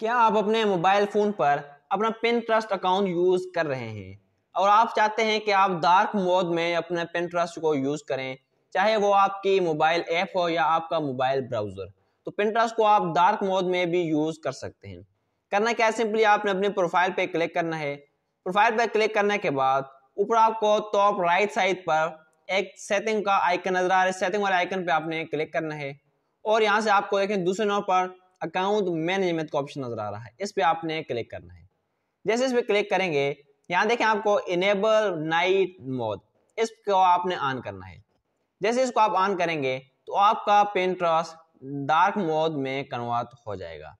क्या आप अपने मोबाइल फ़ोन पर अपना पिन ट्रस्ट अकाउंट यूज़ कर रहे हैं और आप चाहते हैं कि आप डार्क मोड में अपने पिन ट्रस्ट को यूज़ करें चाहे वो आपकी मोबाइल ऐप हो या आपका मोबाइल ब्राउज़र तो पिन ट्रस्ट को आप डार्क मोड में भी यूज़ कर सकते हैं करना क्या सिंपली आपने अपने प्रोफाइल पर क्लिक करना है प्रोफाइल पर क्लिक करने के बाद ऊपर आपको टॉप राइट साइड पर एक सेटिंग का आइकन नजर आ रहा है सेटिंग वाले आइकन पर आपने क्लिक करना है और यहाँ से आपको देखें दूसरे नंबर पर अकाउंट मैनेजमेंट का ऑप्शन नजर आ रहा है इस पर आपने क्लिक करना है जैसे इस पर क्लिक करेंगे यहाँ देखें आपको इनेबल नाइट मोड इसको आपने ऑन करना है जैसे इसको आप ऑन करेंगे तो आपका पेंट्रॉस डार्क मोड में कन्वर्ट हो जाएगा